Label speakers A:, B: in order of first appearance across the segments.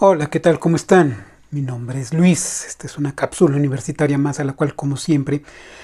A: Hola, ¿qué tal? ¿Cómo están? Mi nombre es Luis. Esta es una cápsula universitaria más a la cual, como siempre,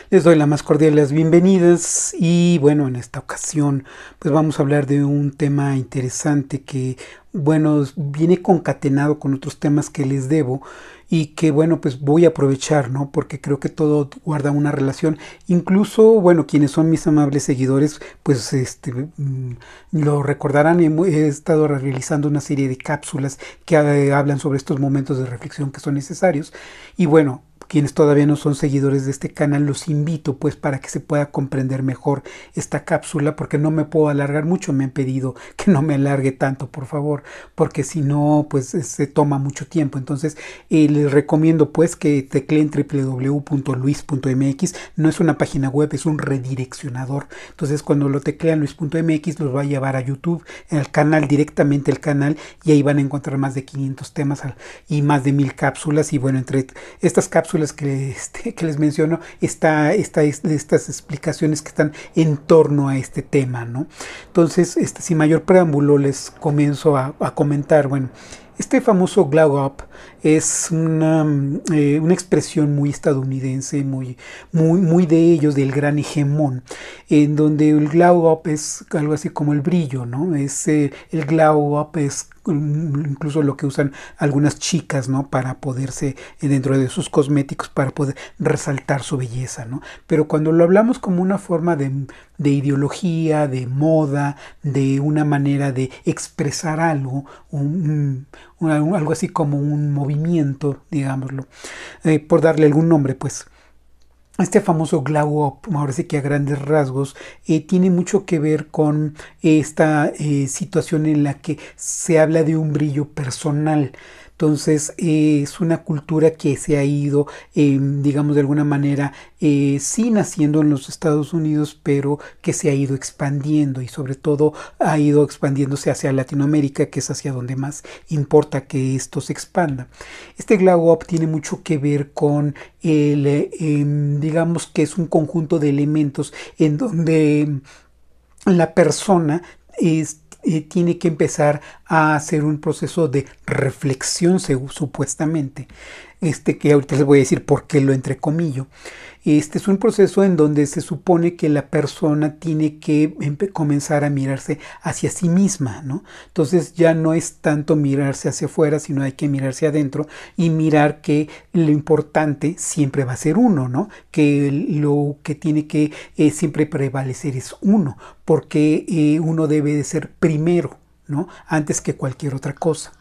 A: les doy la más cordial las bienvenidas. Y bueno, en esta ocasión, pues vamos a hablar de un tema interesante que, bueno, viene concatenado con otros temas que les debo y que bueno, pues voy a aprovechar, ¿no? Porque creo que todo guarda una relación. Incluso, bueno, quienes son mis amables seguidores, pues este, mm, lo recordarán, he estado realizando una serie de cápsulas que eh, hablan sobre estos momentos de reflexión que son necesarios. Y bueno, quienes todavía no son seguidores de este canal, los invito pues para que se pueda comprender mejor esta cápsula, porque no me puedo alargar mucho, me han pedido que no me alargue tanto, por favor, porque si no, pues eh, se toma mucho tiempo. Entonces, eh, les recomiendo pues que tecleen www.luis.mx, no es una página web, es un redireccionador. Entonces, cuando lo teclean luis.mx, los va a llevar a YouTube, al canal, directamente el canal, y ahí van a encontrar más de 500 temas y más de mil cápsulas. Y bueno, entre estas cápsulas, este, que, les menciono está, estas explicaciones que están en torno a este tema, ¿no? Entonces, este, sin mayor preámbulo, les comienzo a, comentar, bueno, este famoso glow up es una, eh, una expresión muy estadounidense, muy, muy, muy de ellos, del gran hegemón, en donde el glow up es algo así como el brillo, ¿no? Es, eh, el glow up es mm, incluso lo que usan algunas chicas, ¿no? Para poderse, eh, dentro de sus cosméticos, para poder resaltar su belleza, ¿no? Pero cuando lo hablamos como una forma de, de ideología, de moda, de una manera de expresar algo, un, algo así como un movimiento, digámoslo, eh, por darle algún nombre, pues. Este famoso glow up, ahora sí que a grandes rasgos, eh, tiene mucho que ver con esta eh, situación en la que se habla de un brillo personal. Entonces es una cultura que se ha ido, em, digamos de alguna manera, eh, sí naciendo en los Estados Unidos, pero que se ha ido expandiendo y sobre todo ha ido expandiéndose hacia Latinoamérica, que es hacia donde más importa que esto se expanda. Este glow tiene mucho que ver con el, em, digamos que es un conjunto de elementos en donde la persona es eh, tiene que empezar a hacer un proceso de reflexión supuestamente este que ahorita les voy a decir por qué lo entrecomillo. Este es un proceso en donde se supone que la persona tiene que comenzar a mirarse hacia sí misma, ¿no? Entonces ya no es tanto mirarse hacia afuera, sino hay que mirarse adentro y mirar que lo importante siempre va a ser uno, ¿no? Que lo que tiene que eh, siempre prevalecer es uno, porque eh, uno debe de ser primero, ¿no? Antes que cualquier otra cosa.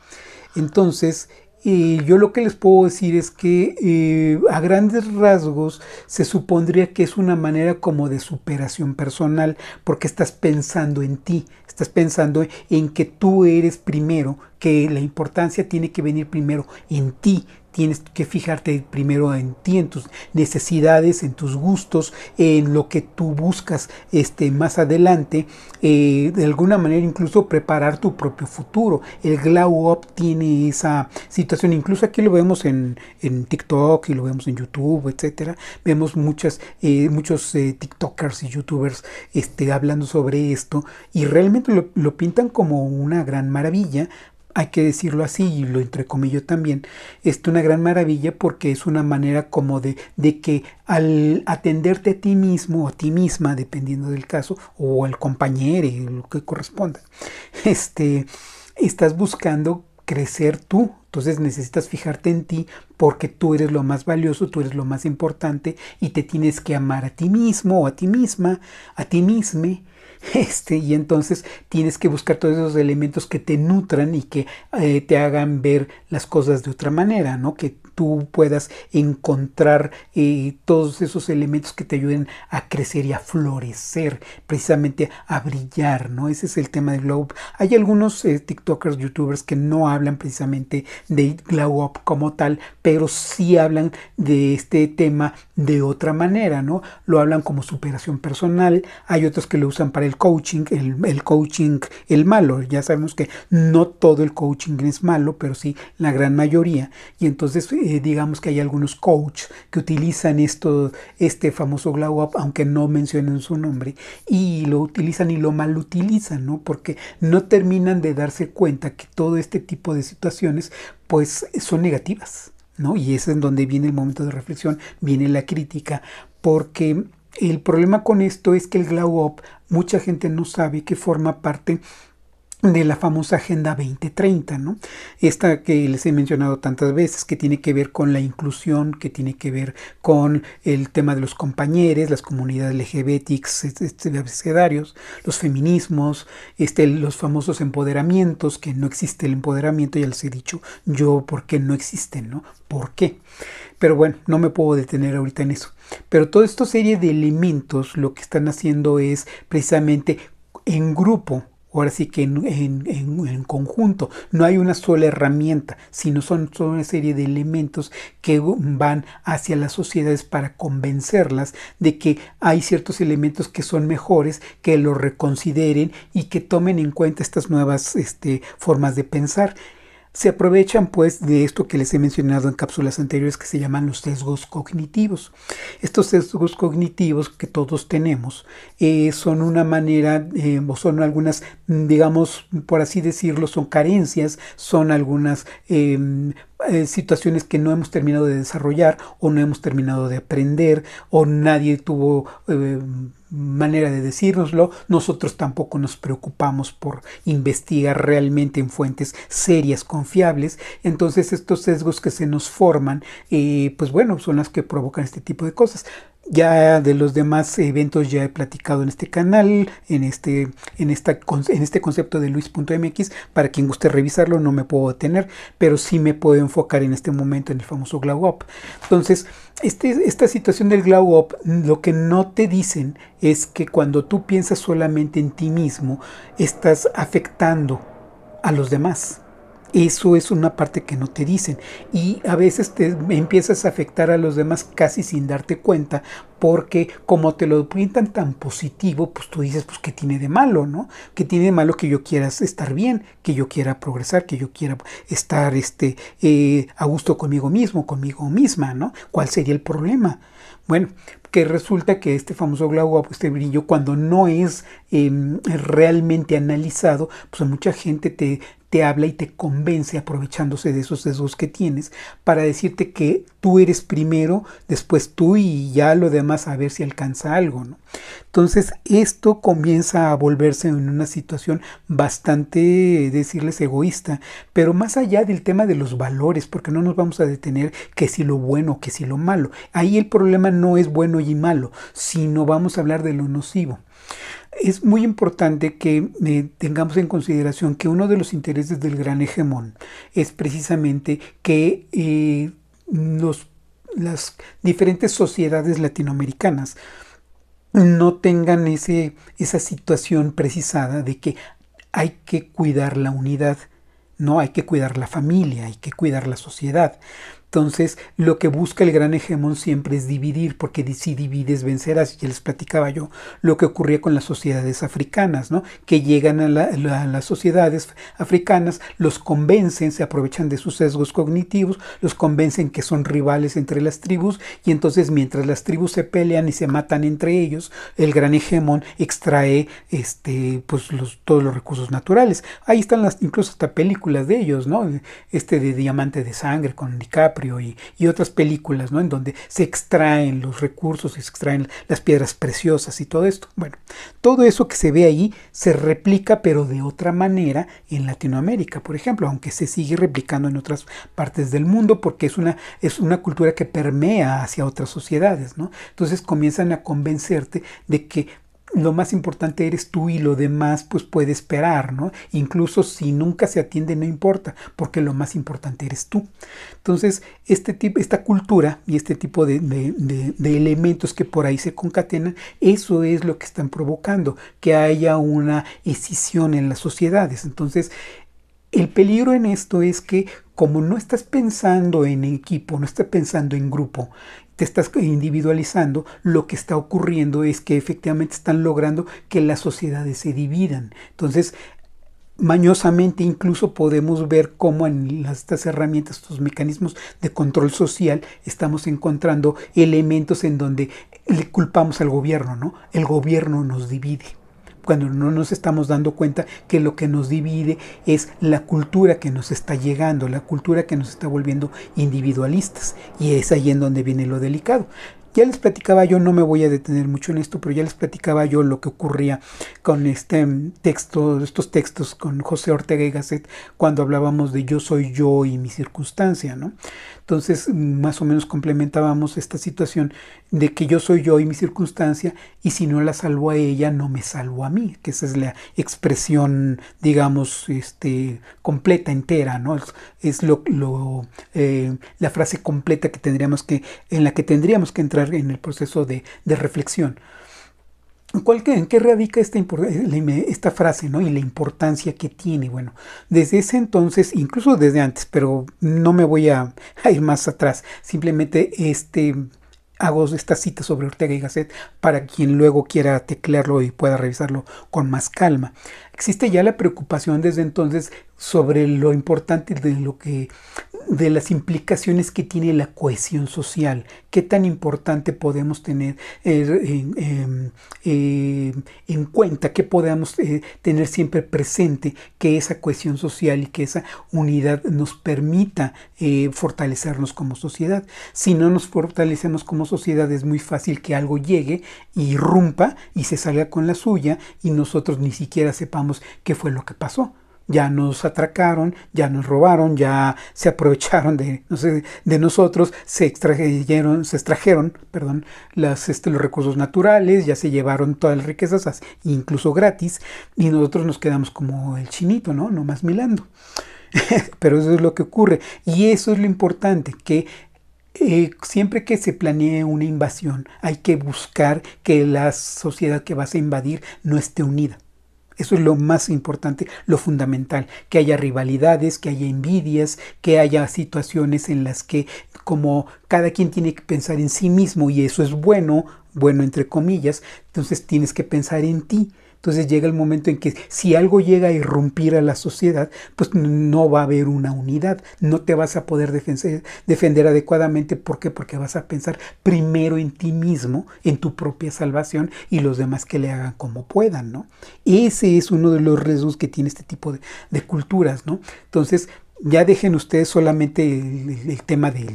A: Entonces, yo lo que les puedo decir es que eh, a grandes rasgos se supondría que es una manera como de superación personal, porque estás pensando en ti, estás pensando en que tú eres primero, que la importancia tiene que venir primero en ti, tienes que fijarte primero en ti, en tus necesidades, en tus gustos, en lo que tú buscas este, más adelante, eh, de alguna manera incluso preparar tu propio futuro. El glow up tiene esa situación, incluso aquí lo vemos en, TikTok y lo vemos en YouTube, etcétera. Vemos muchas, eh, muchos eh, TikTokers y YouTubers este, hablando sobre esto y realmente lo, lo pintan como una gran maravilla hay que decirlo así, y lo entrecomillo también, es una gran maravilla porque es una manera como de, que al atenderte a ti mismo o a ti misma, dependiendo del caso, o al compañero, lo que corresponda, este, estás buscando crecer tú. Entonces necesitas fijarte en ti porque tú eres lo más valioso, tú eres lo más importante y te tienes que amar a ti mismo o a ti misma, a ti misma Este, y entonces tienes que buscar todos esos elementos que te nutran y que eh, te hagan ver las cosas de otra manera, ¿no? Que tú puedas encontrar eh, todos esos elementos que te ayuden a crecer y a florecer, precisamente a brillar, ¿no? Ese es el tema de Glow Up. Hay algunos eh, TikTokers, YouTubers que no hablan precisamente de Glow Up como tal, pero sí hablan de este tema de otra manera, ¿no? Lo hablan como superación personal, hay otros que lo usan para el coaching, el, el coaching, el malo, ya sabemos que no todo el coaching es malo, pero sí la gran mayoría, y entonces eh, digamos que hay algunos coach que utilizan esto, este famoso glow up, aunque no mencionen su nombre, y lo utilizan y lo mal utilizan, ¿no? Porque no terminan de darse cuenta que todo este tipo de situaciones, pues, son negativas, ¿no? Y es en donde viene el momento de reflexión, viene la crítica, porque el problema con esto es que el glow up, mucha gente no sabe que forma parte de la famosa Agenda 2030, ¿no? Esta que les he mencionado tantas veces, que tiene que ver con la inclusión, que tiene que ver con el tema de los compañeros, las comunidades lgbtix, este abecedarios, los feminismos, este, los famosos empoderamientos, que no existe el empoderamiento, ya les he dicho yo por qué no existen, ¿no? ¿Por qué? Pero bueno, no me puedo detener ahorita en eso. Pero toda esta serie de elementos lo que están haciendo es precisamente en grupo Ahora sí que en, conjunto, no hay una sola herramienta, sino son una serie de elementos que van hacia las sociedades para convencerlas de que hay ciertos elementos que son mejores, que los reconsideren y que tomen en cuenta estas nuevas este, formas de pensar. Se aprovechan pues de esto que les he mencionado en cápsulas anteriores que se llaman los sesgos cognitivos. Estos sesgos cognitivos que todos tenemos eh, son una manera eh, o son algunas, digamos, por así decirlo, son carencias, son algunas eh, eh, situaciones que no hemos terminado de desarrollar o no hemos terminado de aprender o nadie tuvo eh, manera de decírnoslo, nosotros tampoco nos preocupamos por investigar realmente en fuentes serias, confiables, entonces estos sesgos que se nos forman, eh, pues bueno, son las que provocan este tipo de cosas. Ya de los demás eventos ya he platicado en este canal, en este, en esta, en este concepto de Luis.mx. Para quien guste revisarlo, no me puedo detener, pero sí me puedo enfocar en este momento en el famoso Glow Up. Entonces, este, esta situación del Glow Up, lo que no te dicen es que cuando tú piensas solamente en ti mismo, estás afectando a los demás eso es una parte que no te dicen y a veces te empiezas a afectar a los demás casi sin darte cuenta porque como te lo pintan tan positivo, pues tú dices, pues qué tiene de malo, ¿no? ¿Qué tiene de malo que yo quiera estar bien, que yo quiera progresar, que yo quiera estar este, eh, a gusto conmigo mismo, conmigo misma, ¿no? ¿Cuál sería el problema? Bueno, que resulta que este famoso glow este brillo, cuando no es em, realmente analizado, pues mucha gente te, te habla y te convence aprovechándose de esos sesgos que tienes para decirte que tú eres primero, después tú y ya lo demás a ver si alcanza algo, ¿no? Entonces esto comienza a volverse en una situación bastante, decirles, egoísta, pero más allá del tema de los valores, porque no nos vamos a detener que si lo bueno, que si lo malo. Ahí el problema no es bueno y malo, sino vamos a hablar de lo nocivo. Es muy importante que eh, tengamos en consideración que uno de los intereses del gran hegemón es precisamente que eh, las diferentes sociedades latinoamericanas no tengan ese, esa situación precisada de que hay que cuidar la unidad, no hay que cuidar la familia, hay que cuidar la sociedad. Entonces, lo que busca el gran hegemón siempre es dividir, porque si divides, vencerás. Ya les platicaba yo lo que ocurría con las sociedades africanas, ¿no? Que llegan a, las sociedades africanas, los convencen, se aprovechan de sus sesgos cognitivos, los convencen que son rivales entre las tribus, y entonces, mientras las tribus se pelean y se matan entre ellos, el gran hegemón extrae este, pues, todos los recursos naturales. Ahí están las, incluso hasta películas de ellos, ¿no? Este de Diamante de Sangre con DiCaprio y, otras películas, ¿no? En donde se extraen los recursos, se extraen las piedras preciosas y todo esto. Bueno, todo eso que se ve ahí se replica, pero de otra manera en Latinoamérica, por ejemplo, aunque se sigue replicando en otras partes del mundo, porque es una, es una cultura que permea hacia otras sociedades, ¿no? Entonces comienzan a convencerte de que lo más importante eres tú y lo demás pues puede esperar, ¿no? Incluso si nunca se atiende no importa, porque lo más importante eres tú. Entonces, este tipo, esta cultura y este tipo de, de elementos que por ahí se concatenan, eso es lo que están provocando, que haya una escisión en las sociedades. Entonces, el peligro en esto es que como no estás pensando en equipo, no estás pensando en grupo te estás individualizando, lo que está ocurriendo es que efectivamente están logrando que las sociedades se dividan. Entonces, mañosamente incluso podemos ver cómo en estas herramientas, estos mecanismos de control social, estamos encontrando elementos en donde le culpamos al gobierno, ¿no? El gobierno nos divide cuando no nos estamos dando cuenta que lo que nos divide es la cultura que nos está llegando, la cultura que nos está volviendo individualistas. Y es ahí en donde viene lo delicado. Ya les platicaba yo, no me voy a detener mucho en esto, pero ya les platicaba yo lo que ocurría con este mm, texto, estos textos con José Ortega y Gasset cuando hablábamos de yo soy yo y mi circunstancia, ¿no? Entonces, más o menos complementábamos esta situación de que yo soy yo y mi circunstancia, y si no la salvo a ella, no me salvo a mí, que esa es la expresión, digamos, este, completa, entera, ¿no? Es, lo, eh, la frase completa que tendríamos que, en la que tendríamos que entrar en el proceso de, de reflexión. ¿En qué radica eh, esta, frase ¿no? y la importancia que tiene? Bueno, desde ese entonces, incluso desde antes, pero no me voy a, ir más atrás, simplemente este, hago esta cita sobre Ortega y Gasset para quien luego quiera teclearlo y pueda revisarlo con más calma. Existe ya la preocupación desde entonces sobre lo importante de lo que de las implicaciones que tiene la cohesión social, qué tan importante podemos tener eh, em, eh, en cuenta, que podamos eh, tener siempre presente que esa cohesión social y que esa unidad nos permita fortalecernos como sociedad. Si no nos fortalecemos como sociedad es muy fácil que algo llegue y irrumpa y se salga con la suya y nosotros ni siquiera sepamos qué fue lo que pasó ya nos atracaron, ya nos robaron, ya se aprovecharon de, de nosotros, se extrajeron, se extrajeron perdón, este, los recursos naturales, ya se llevaron todas las riquezas, incluso gratis, y nosotros nos quedamos como el chinito, ¿no? Nomás milando. Pero eso es lo que ocurre. Y eso es lo importante, que eh, siempre que se planee una invasión, hay que buscar que la sociedad que vas a invadir no esté unida eso es lo más importante, lo fundamental, que haya rivalidades, que haya envidias, que haya situaciones en las que como cada quien tiene que pensar en sí mismo y eso es bueno, bueno entre comillas, entonces tienes que pensar en ti entonces llega el momento en que si algo llega a irrumpir a la sociedad, pues no va a haber una unidad, no te vas a poder defender, adecuadamente. ¿Por qué? Porque vas a pensar primero en ti mismo, en tu propia salvación y los demás que le hagan como puedan, ¿no? Ese es uno de los riesgos que tiene este tipo de, de culturas, ¿no? Entonces ya dejen ustedes solamente el, tema de,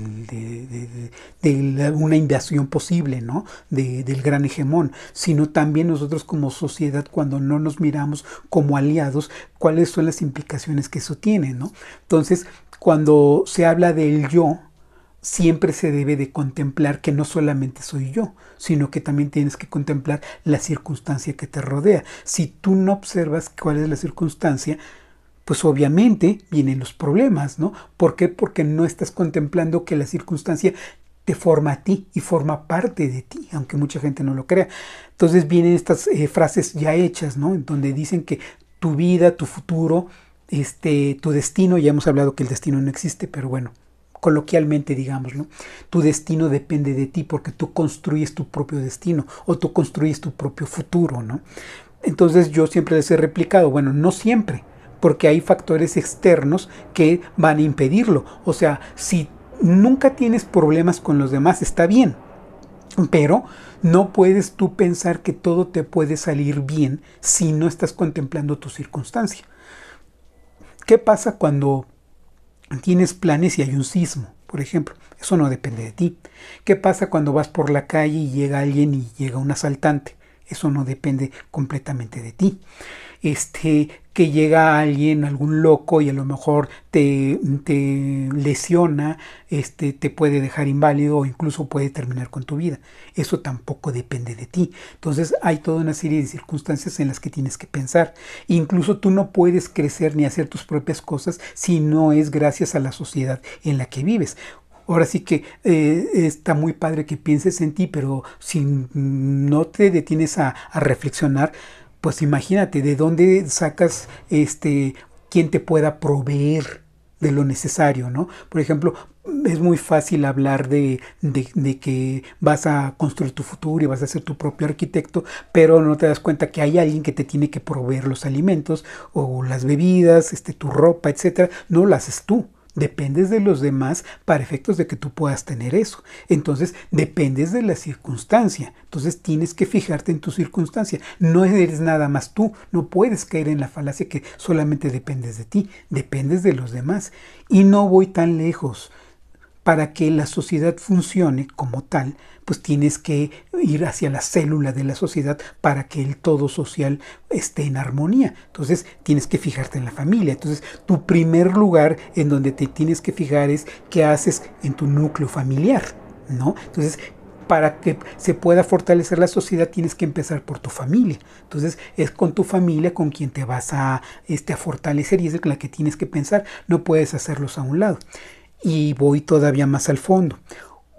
A: una invasión posible, ¿no? del gran hegemón, sino también nosotros como sociedad, cuando no nos miramos como aliados, cuáles son las implicaciones que eso tiene, ¿no? Entonces, cuando se habla del yo, siempre se debe de contemplar que no solamente soy yo, sino que también tienes que contemplar la circunstancia que te rodea. Si tú no observas cuál es la circunstancia, pues obviamente vienen los problemas, ¿no? ¿Por qué? Porque no estás contemplando que la circunstancia te forma a ti y forma parte de ti, aunque mucha gente no lo crea. Entonces vienen estas eh, frases ya hechas, ¿no? Donde dicen que tu vida, tu futuro, este, tu destino, ya hemos hablado que el destino no existe, pero bueno, coloquialmente digamos, ¿no? tu destino depende de ti porque tú construyes tu propio destino o tú construyes tu propio futuro, ¿no? Entonces yo siempre les he replicado, bueno, no siempre, porque hay factores externos que van a impedirlo. O sea, si nunca tienes problemas con los demás, está bien, pero no puedes tú pensar que todo te puede salir bien si no estás contemplando tu circunstancia. ¿Qué pasa cuando tienes planes y hay un sismo, por ejemplo? Eso no depende de ti. ¿Qué pasa cuando vas por la calle y llega alguien y llega un asaltante? Eso no depende completamente de ti. Este, que llega alguien, algún loco, y a lo mejor te, te lesiona, este, te puede dejar inválido o incluso puede terminar con tu vida. Eso tampoco depende de ti. Entonces hay toda una serie de circunstancias en las que tienes que pensar. Incluso tú no puedes crecer ni hacer tus propias cosas si no es gracias a la sociedad en la que vives. Ahora sí que eh, está muy padre que pienses en ti, pero si no te detienes a reflexionar, pues imagínate de dónde sacas este quien te pueda proveer de lo necesario, ¿no? Por ejemplo, es muy fácil hablar de, de, que vas a construir tu futuro y vas a ser tu propio arquitecto, pero no te das cuenta que hay alguien que te tiene que proveer los alimentos o las bebidas, este, tu ropa, etcétera. No lo haces tú. Dependes de los demás para efectos de que tú puedas tener eso. Entonces, dependes de la circunstancia. Entonces, tienes que fijarte en tu circunstancia. No eres nada más tú. No puedes caer en la falacia que solamente dependes de ti. Dependes de los demás. Y no voy tan lejos para que la sociedad funcione como tal, pues tienes que ir hacia la célula de la sociedad para que el todo social esté en armonía. Entonces tienes que fijarte en la familia. Entonces tu primer lugar en donde te tienes que fijar es qué haces en tu núcleo familiar, ¿no? Entonces para que se pueda fortalecer la sociedad tienes que empezar por tu familia. Entonces es con tu familia con quien te vas a, este, a fortalecer y es la que tienes que pensar. No puedes hacerlos a un lado y voy todavía más al fondo.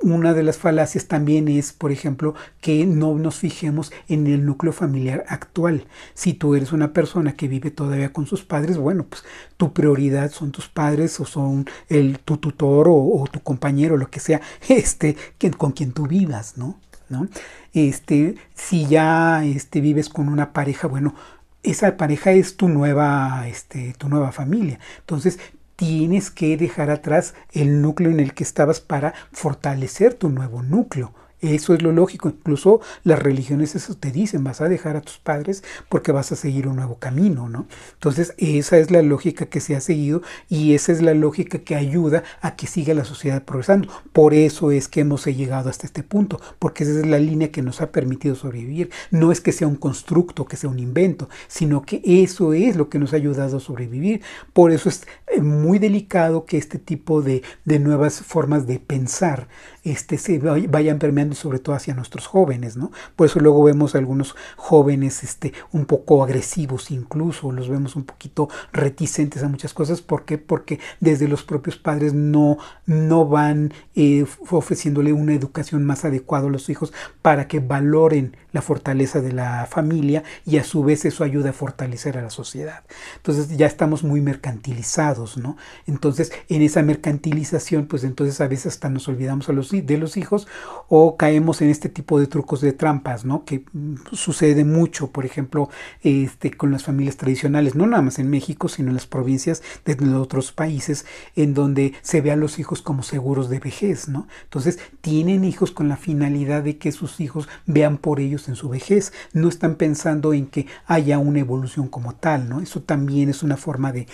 A: Una de las falacias también es, por ejemplo, que no nos fijemos en el núcleo familiar actual. Si tú eres una persona que vive todavía con sus padres, bueno, pues tu prioridad son tus padres o son el, tu tutor o, tu compañero, lo que sea, este, con quien tú vivas, ¿no? ¿No? Este, si ya este, vives con una pareja, bueno, esa pareja es tu nueva, este, tu nueva familia. Entonces, tienes que dejar atrás el núcleo en el que estabas para fortalecer tu nuevo núcleo. Eso es lo lógico. Incluso las religiones eso te dicen, vas a dejar a tus padres porque vas a seguir un nuevo camino, ¿no? Entonces, esa es la lógica que se ha seguido y esa es la lógica que ayuda a que siga la sociedad progresando. Por eso es que hemos llegado hasta este punto, porque esa es la línea que nos ha permitido sobrevivir. No es que sea un constructo, que sea un invento, sino que eso es lo que nos ha ayudado a sobrevivir. Por eso es eh, muy delicado que este tipo de, de nuevas formas de pensar este, se vayan permeando sobre todo hacia nuestros jóvenes, ¿no? Por eso luego vemos a algunos jóvenes este, un poco agresivos incluso, los vemos un poquito reticentes a muchas cosas. ¿Por qué? Porque desde los propios padres no, no van eh, ofreciéndole una educación más adecuada a los hijos para que valoren la fortaleza de la familia y a su vez eso ayuda a fortalecer a la sociedad. Entonces ya estamos muy mercantilizados, ¿no? Entonces en esa mercantilización, pues entonces a veces hasta nos olvidamos a de los hijos o caemos en este tipo de trucos de trampas, ¿no? Que mm, sucede mucho, por ejemplo, este, con las familias tradicionales, no nada más en México, sino en las provincias de otros países, en donde se ve a los hijos como seguros de vejez, ¿no? Entonces tienen hijos con la finalidad de que sus hijos vean por ellos en su vejez, no están pensando en que haya una evolución como tal, ¿no? Eso también es una forma de,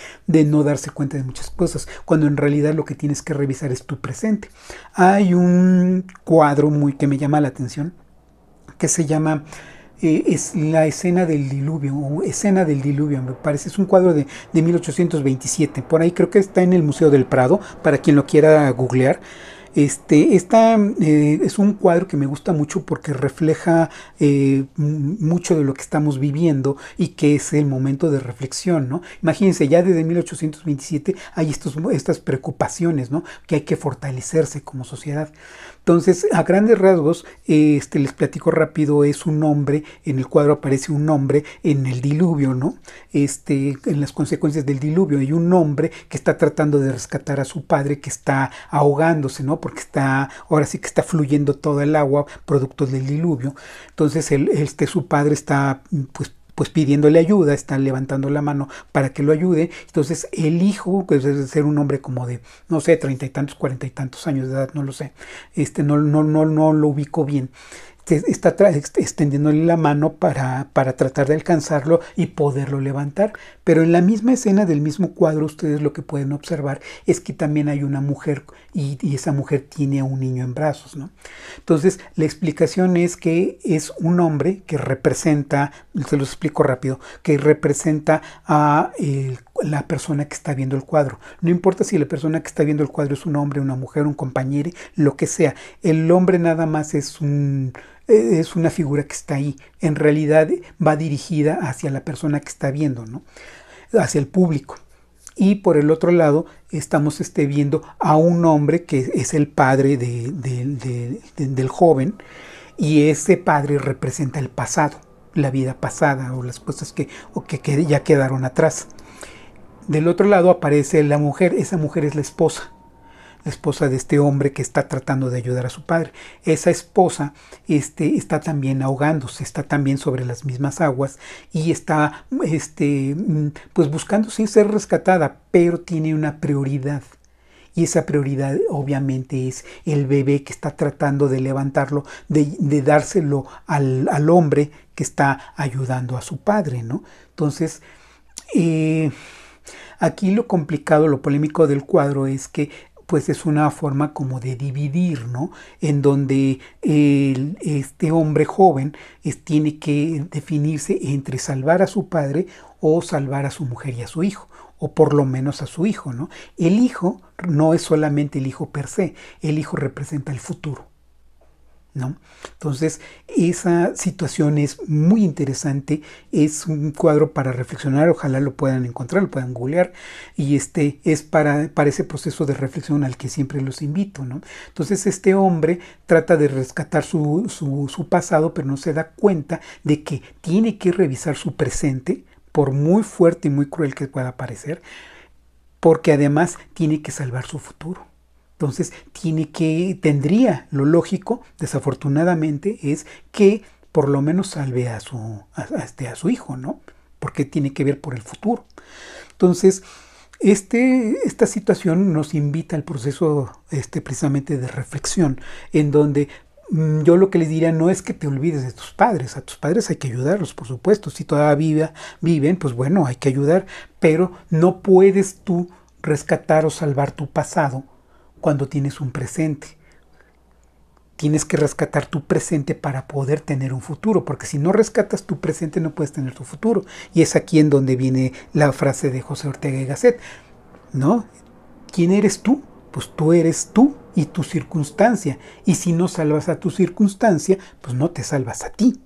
A: no darse cuenta de muchas cosas, cuando en realidad lo que tienes que revisar es tu presente. Hay un cuadro muy que me llama la atención, que se llama... Eh, es la escena del diluvio, escena del diluvio, me parece. Es un cuadro de, de 1827. Por ahí creo que está en el Museo del Prado, para quien lo quiera googlear. Este, esta, eh, es un cuadro que me gusta mucho porque refleja eh, mucho de lo que estamos viviendo y que es el momento de reflexión, ¿no? Imagínense, ya desde 1827 hay estos, estas preocupaciones, ¿no? Que hay que fortalecerse como sociedad. Entonces, a grandes rasgos, este, les platico rápido, es un hombre, en el cuadro aparece un hombre en el diluvio, ¿no? Este, en las consecuencias del diluvio, hay un hombre que está tratando de rescatar a su padre que está ahogándose, ¿no? Porque está, ahora sí que está fluyendo toda el agua, producto del diluvio. Entonces, este, su padre está, pues, pues pidiéndole ayuda, está levantando la mano para que lo ayude. Entonces el hijo, que pues, debe ser un hombre como de, no sé, treinta y tantos, cuarenta y tantos años de edad, no lo sé, este, no, no, no, no lo ubico bien está extendiéndole la mano para, para tratar de alcanzarlo y poderlo levantar. Pero en la misma escena del mismo cuadro, ustedes lo que pueden observar es que también hay una mujer y, esa mujer tiene a un niño en brazos. ¿no? Entonces, la explicación es que es un hombre que representa, se los explico rápido, que representa a la persona que está viendo el cuadro. No importa si la persona que está viendo el cuadro es un hombre, una mujer, un compañero, lo que sea. El hombre nada más es un eh, es una figura que está ahí. En realidad eh, va dirigida hacia la persona que está viendo, ¿no? hacia el público. Y por el otro lado estamos este, viendo a un hombre que es el padre del joven y ese padre representa el pasado, la vida pasada o las cosas que, o que ya quedaron atrás. Del otro lado aparece la mujer, esa mujer es la esposa esposa de este hombre que está tratando de ayudar a su padre. Esa esposa este, está también ahogándose, está también sobre las mismas aguas y está este, mm, pues buscando sin ser rescatada, pero tiene una prioridad. Y esa prioridad obviamente es el bebé que está tratando de levantarlo, de, dárselo al, hombre que está ayudando a su padre, ¿no? Entonces, eh, Aquí lo complicado, lo polémico del cuadro es que pues es una forma como de dividir, ¿no? En donde este hombre joven tiene que definirse entre salvar a su padre o salvar a su mujer y a su hijo o por lo menos a su hijo, ¿no? El hijo no es solamente el hijo per se, el hijo representa el futuro. Entonces, esa situación es muy interesante, es un cuadro para reflexionar, ojalá lo puedan encontrar, lo puedan googlear, y este es para, ese proceso de reflexión al que siempre los invito, Entonces, este hombre trata de rescatar su pasado, pero no se da cuenta de que tiene que revisar su presente, por muy fuerte y muy cruel que pueda parecer, porque además tiene que salvar su futuro. Entonces, tiene que, tendría, lo lógico, desafortunadamente, es que por lo menos salve a su, este, a, su hijo, ¿no? Porque tiene que ver por el futuro. Entonces, este, esta situación nos invita al proceso este, precisamente de reflexión, en donde mm, yo lo que les diría no es que te olvides de tus padres, a tus padres hay que ayudarlos, por supuesto, si todavía viven, pues bueno, hay que ayudar, pero no puedes tú rescatar o salvar tu pasado cuando tienes un presente. Tienes que rescatar tu presente para poder tener un futuro, porque si no rescatas tu presente no puedes tener tu futuro. Y es aquí en donde viene la frase de José Ortega y Gasset, ¿no? ¿Quién eres tú? Pues tú eres tú y tu circunstancia. Y si no salvas a tu circunstancia, pues no te salvas a ti.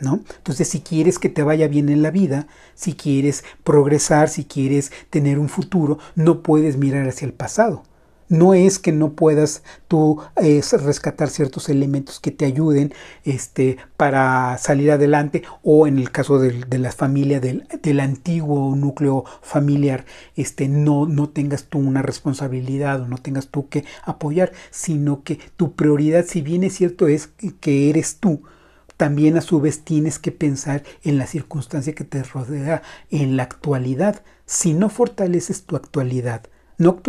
A: ¿No? Entonces, si quieres que te vaya bien en la vida, si quieres progresar, si quieres tener un futuro, no puedes mirar hacia el pasado, no es que no puedas tú eh, rescatar ciertos elementos que te ayuden este, para salir adelante o en el caso de, la familia, del, del, antiguo núcleo familiar, este, no, no tengas tú una responsabilidad o no tengas tú que apoyar, sino que tu prioridad, si bien es cierto, es que eres tú, también a su vez tienes que pensar en la circunstancia que te rodea en la actualidad. Si no fortaleces tu actualidad, no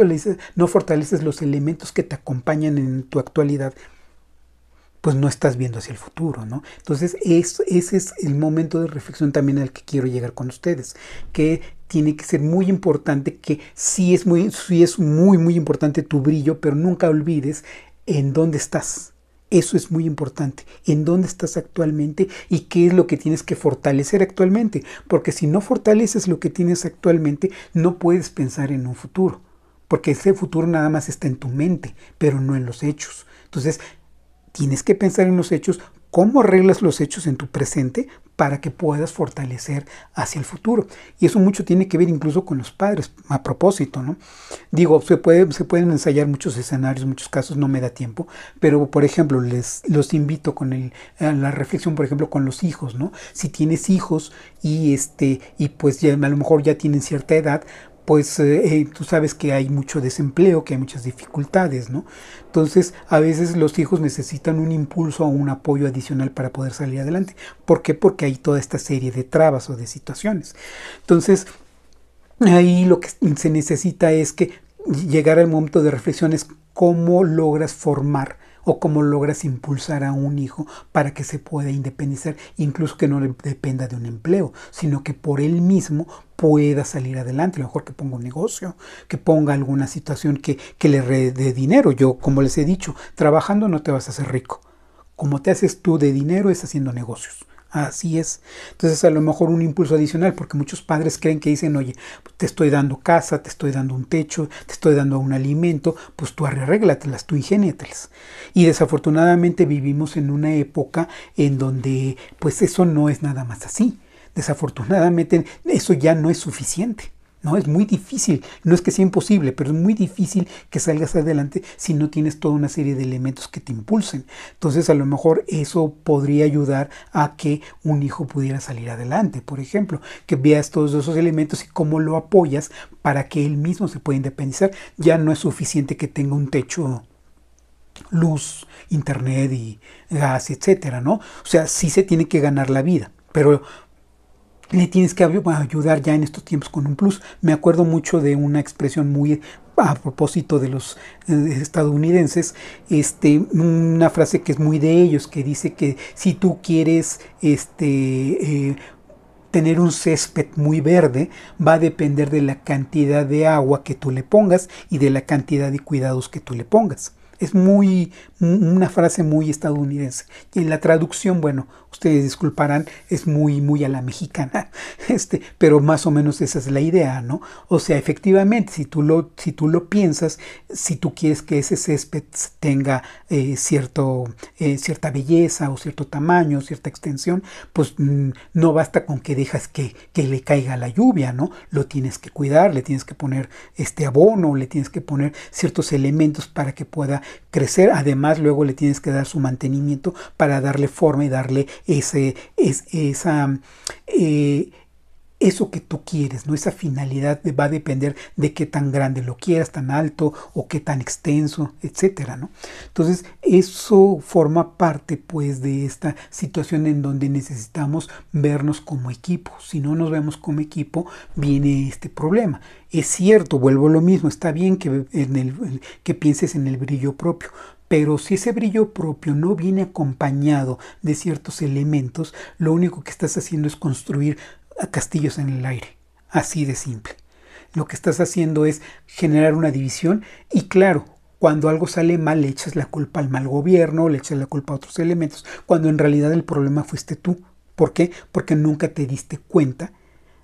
A: no fortaleces los elementos que te acompañan en tu actualidad, pues no estás viendo hacia el futuro, ¿no? Entonces, ese es el momento de reflexión también al que quiero llegar con ustedes, que tiene que ser muy importante, que sí es muy, sí es muy, muy importante tu brillo, pero nunca olvides en dónde estás. Eso es muy importante, en dónde estás actualmente y qué es lo que tienes que fortalecer actualmente, porque si no fortaleces lo que tienes actualmente, no puedes pensar en un futuro porque ese futuro nada más está en tu mente, pero no en los hechos. Entonces, tienes que pensar en los hechos, cómo arreglas los hechos en tu presente para que puedas fortalecer hacia el futuro. Y eso mucho tiene que ver incluso con los padres, a propósito, ¿no? Digo, se, se pueden ensayar muchos escenarios, muchos casos, no me da tiempo, pero por ejemplo, les, los invito con la reflexión, por ejemplo, con los hijos, ¿no? Si tienes hijos y, este, y pues ya, a lo mejor ya tienen cierta edad, pues eh, eh, tú sabes que hay mucho desempleo, que hay muchas dificultades, ¿no? Entonces, a veces los hijos necesitan un impulso o un apoyo adicional para poder salir adelante. ¿Por qué? Porque hay toda esta serie de trabas o de situaciones. Entonces, ahí lo que se necesita es que llegar al momento de reflexión es cómo logras formar o cómo logras impulsar a un hijo para que se pueda independizar, incluso que no le dependa de un empleo, sino que por él mismo pueda salir adelante, lo mejor que ponga un negocio, que ponga alguna situación que, que le dé dinero. Yo, como les he dicho, trabajando no te vas a hacer rico. Como te haces tú de dinero es haciendo negocios. Así es. Entonces a lo mejor un impulso adicional, porque muchos padres creen que dicen, oye, te estoy dando casa, te estoy dando un techo, te estoy dando un alimento, pues tú arreglatelas, tú ingéniatelas. Y desafortunadamente vivimos en una época en donde pues eso no es nada más así. Desafortunadamente eso ya no es suficiente. No, es muy difícil. No es que sea imposible, pero es muy difícil que salgas adelante si no tienes toda una serie de elementos que te impulsen. Entonces, a lo mejor eso podría ayudar a que un hijo pudiera salir adelante, por ejemplo, que veas todos esos elementos y cómo lo apoyas para que él mismo se pueda independizar. Ya no es suficiente que tenga un techo luz, internet y gas, etcétera, ¿no? O sea, sí se tiene que ganar la vida, pero le tienes que ayudar ya en estos tiempos con un plus. Me acuerdo mucho de una expresión muy a propósito de los eh, estadounidenses, este, una frase que es muy de ellos, que dice que si tú quieres este, eh, tener un césped muy verde, va a depender de la cantidad de agua que tú le pongas y de la cantidad de cuidados que tú le pongas. Es muy una frase muy estadounidense. Y en la traducción, bueno, ustedes disculparán, es muy, muy a la mexicana, este, pero más o menos esa es la idea, ¿no? O sea, efectivamente, si tú lo, si tú lo piensas, si tú quieres que ese césped tenga eh, cierto, eh, cierta belleza o cierto tamaño, cierta extensión, pues mm, no basta con que dejas que, que le caiga la lluvia, ¿no? Lo tienes que cuidar, le tienes que poner este abono, le tienes que poner ciertos elementos para que pueda crecer, además luego le tienes que dar su mantenimiento para darle forma y darle ese, es, esa, eh, eso que tú quieres, ¿no? Esa finalidad va a depender de qué tan grande lo quieras, tan alto o qué tan extenso, etcétera, ¿no? Entonces, eso forma parte, pues, de esta situación en donde necesitamos vernos como equipo. Si no nos vemos como equipo, viene este problema. Es cierto, vuelvo a lo mismo, está bien que, en el, que pienses en el brillo propio, pero si ese brillo propio no viene acompañado de ciertos elementos, lo único que estás haciendo es construir castillos en el aire, así de simple. Lo que estás haciendo es generar una división y claro, cuando algo sale mal le echas la culpa al mal gobierno, le echas la culpa a otros elementos, cuando en realidad el problema fuiste tú. ¿Por qué? Porque nunca te diste cuenta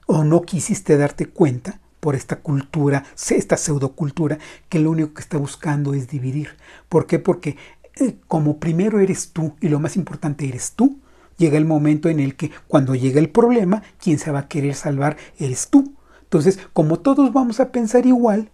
A: o no quisiste darte cuenta por esta cultura, esta pseudocultura, que lo único que está buscando es dividir. ¿Por qué? Porque eh, como primero eres tú y lo más importante eres tú, llega el momento en el que cuando llega el problema, quien se va a querer salvar eres tú. Entonces, como todos vamos a pensar igual,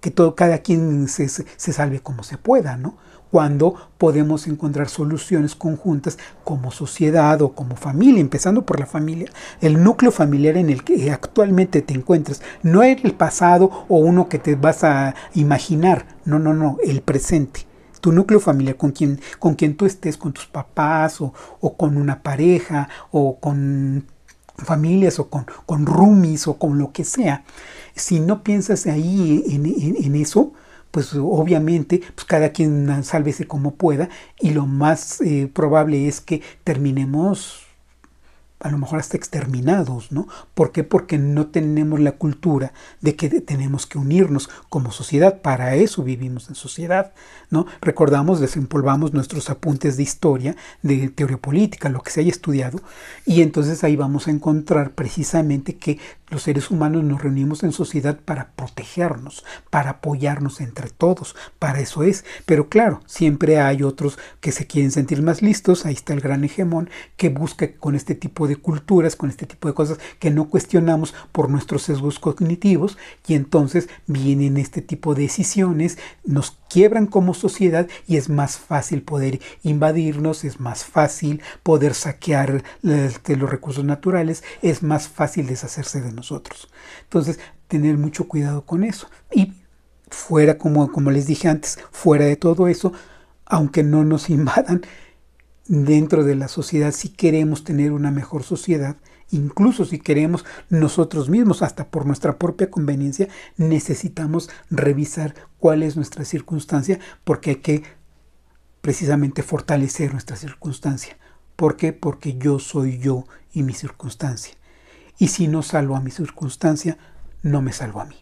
A: que todo, cada quien se salve como se pueda, ¿no? cuando podemos encontrar soluciones conjuntas como sociedad o como familia, empezando por la familia, el núcleo familiar en el que actualmente te encuentras, no es el pasado o uno que te vas a imaginar, no, no, no, el presente tu núcleo familiar, con quien, con quien tú estés, con tus papás o, con una pareja o con familias o con, con roomies o con lo que sea. Si no piensas ahí en eso, pues obviamente pues cada quien sálvese como pueda y lo más eh, probable es que terminemos a lo mejor hasta exterminados, ¿no? ¿Por qué? Porque no tenemos la cultura de que tenemos que unirnos como sociedad, para eso vivimos en sociedad, ¿no? Recordamos, desempolvamos nuestros apuntes de historia, de teoría política, lo que se haya estudiado, y entonces ahí vamos a encontrar precisamente que los seres humanos nos reunimos en sociedad para protegernos, para apoyarnos entre todos, para eso es. Pero claro, siempre hay otros que se quieren sentir más listos, ahí está el gran hegemón que busca con este tipo de culturas, con este tipo de cosas que no cuestionamos por nuestros sesgos cognitivos y entonces vienen este tipo de decisiones, nos quiebran como sociedad y es más fácil poder invadirnos, es más fácil poder saquear este, los recursos naturales, es más fácil deshacerse de nosotros. Entonces, tener mucho cuidado con eso. Y fuera, como, como les dije antes, fuera de todo eso, aunque no nos invadan, dentro de la sociedad si queremos tener una mejor sociedad, incluso si queremos nosotros mismos, hasta por nuestra propia conveniencia, necesitamos revisar cuál es nuestra circunstancia porque hay que precisamente fortalecer nuestra circunstancia. ¿Por qué? Porque yo soy yo y mi circunstancia. Y si no salvo a mi circunstancia, no me salvo a mí.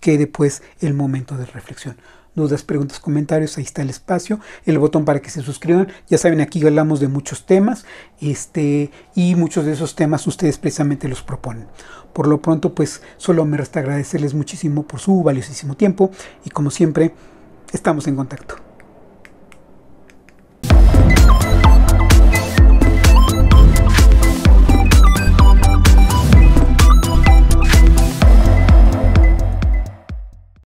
A: Quede pues el momento de reflexión dudas, preguntas, comentarios, ahí está el espacio, el botón para que se suscriban. Ya saben, aquí hablamos de muchos temas este, y muchos de esos temas ustedes precisamente los proponen. Por lo pronto, pues solo me resta agradecerles muchísimo por su valiosísimo tiempo y como siempre, estamos en contacto.